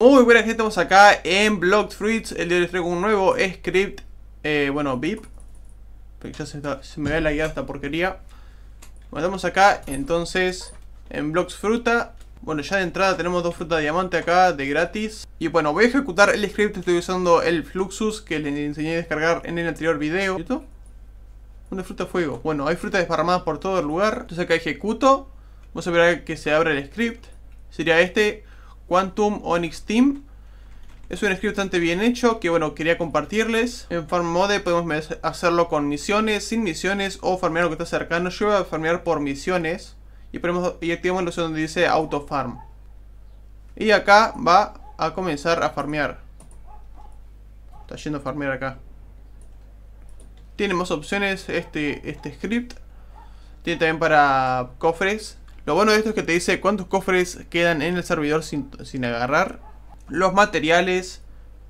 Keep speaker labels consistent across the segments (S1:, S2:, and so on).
S1: Muy buena gente, estamos acá en Blocked Fruits. El día de hoy les traigo un nuevo script, eh, bueno, VIP. ya se, me ve la guía esta porquería. Bueno, estamos acá, entonces, en Blocks Fruta. Bueno, ya de entrada tenemos dos frutas de diamante acá, de gratis. Y bueno, voy a ejecutar el script, estoy usando el Fluxus que les enseñé a descargar en el anterior video. ¿Esto? Una fruta fuego. Bueno, hay frutas desparramadas por todo el lugar. Entonces acá ejecuto. Vamos a ver que se abre el script. Sería este Quantum Onyx Team. Es un script bastante bien hecho que bueno, quería compartirles. En Farm Mode podemos hacerlo con misiones, sin misiones o farmear lo que está cercano. Yo voy a farmear por misiones y, ponemos, y activamos la opción donde dice Auto Farm. Y acá va a comenzar a farmear. Está yendo a farmear acá. Tiene más opciones este, este script. Tiene también para cofres. Lo bueno de esto es que te dice cuántos cofres quedan en el servidor sin, agarrar, los materiales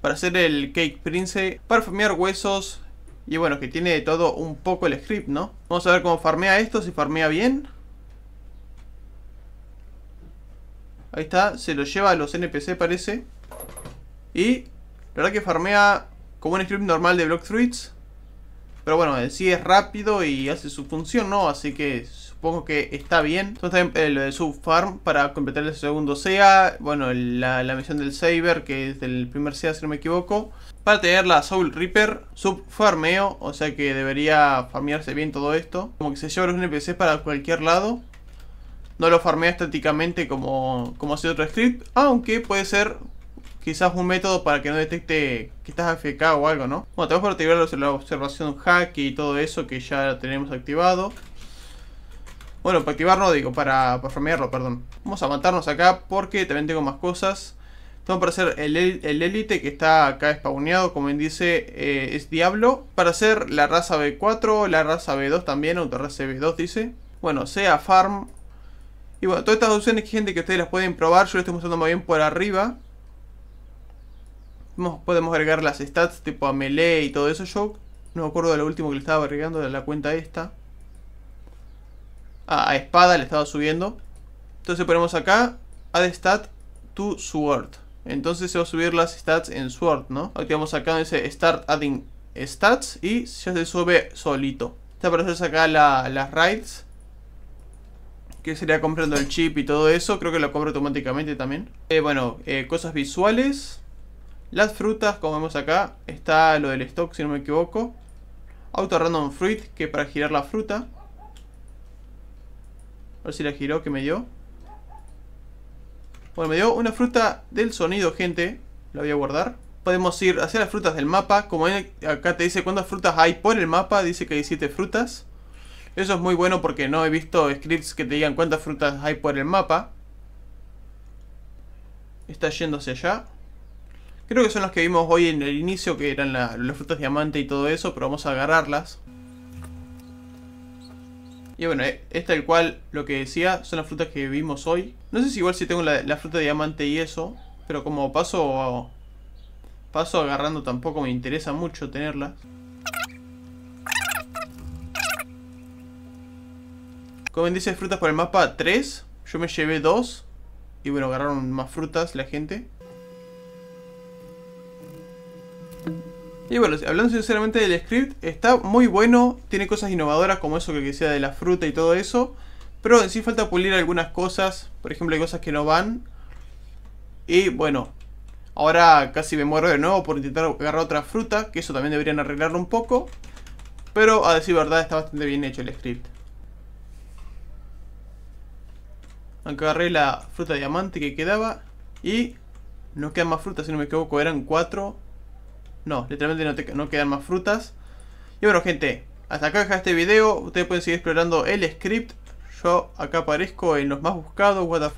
S1: para hacer el Cake Prince, para farmear huesos y bueno, que tiene de todo un poco el script, ¿no? Vamos a ver cómo farmea esto, si farmea bien. Ahí está, se lo lleva a los NPC parece. Y la verdad que farmea como un script normal de Block Threats pero bueno, sí es rápido y hace su función, ¿no? Así que supongo que está bien. Entonces también eh, lo de Subfarm para completar el segundo SEA. Bueno, la, misión del Saber, que es del primer SEA si no me equivoco. Para tener la Soul Reaper, subfarmeo, o sea que debería farmearse bien todo esto. Como que se lleva los NPCs para cualquier lado. No lo farmea estáticamente como, como hace otro script, aunque puede ser quizás un método para que no detecte que estás afk o algo, ¿no? Bueno, tenemos para activar la observación hack y todo eso que ya tenemos activado. Bueno, para activarlo digo, para, para farmearlo, perdón. Vamos a matarnos acá porque también tengo más cosas. Tengo para hacer el élite que está acá spawneado, como bien dice, eh, es Diablo. Para hacer la raza B4, la raza B2 también, autorraza B2 dice. Bueno, sea farm. Y bueno, todas estas opciones, que gente, que ustedes las pueden probar. Yo les estoy mostrando más bien por arriba podemos agregar las stats tipo a melee y todo eso. Yo no me acuerdo de lo último que le estaba agregando de la cuenta esta. Ah, a espada le estaba subiendo. Entonces ponemos acá add stat to sword. Entonces se va a subir las stats en sword, ¿no? Activamos acá donde dice start adding stats y ya se sube solito. Está para acá la, las raids. Que sería comprando el chip y todo eso. Creo que lo compro automáticamente también. Eh, bueno, eh, cosas visuales. Las frutas, como vemos acá, está lo del stock, si no me equivoco. Auto random fruit, que para girar la fruta. A ver si la giró, que me dio. Bueno, me dio una fruta del sonido, gente. La voy a guardar. Podemos ir hacia las frutas del mapa. Como acá te dice cuántas frutas hay por el mapa, dice que hay 7 frutas. Eso es muy bueno porque no he visto scripts que te digan cuántas frutas hay por el mapa. Está yéndose allá. Creo que son las que vimos hoy en el inicio, que eran las frutas diamante y todo eso, pero vamos a agarrarlas. Y bueno, eh, esta el cual lo que decía son las frutas que vimos hoy. No sé si igual si tengo la, la fruta diamante y eso, pero como paso, paso agarrando tampoco me interesa mucho tenerlas. Como dice frutas por el mapa, 3. Yo me llevé dos. Y bueno, agarraron más frutas la gente. Y bueno, hablando sinceramente del script, está muy bueno, tiene cosas innovadoras como eso que sea de la fruta y todo eso, pero en sí falta pulir algunas cosas, por ejemplo hay cosas que no van. Y bueno, ahora casi me muero de nuevo por intentar agarrar otra fruta, que eso también deberían arreglarlo un poco, pero a decir verdad está bastante bien hecho el script. Aunque agarré la fruta diamante que quedaba y no quedan más frutas si no me equivoco, eran cuatro no, literalmente no, quedan más frutas. Y bueno, gente, hasta acá deja este video. Ustedes pueden seguir explorando el script. Yo acá aparezco en los más buscados, what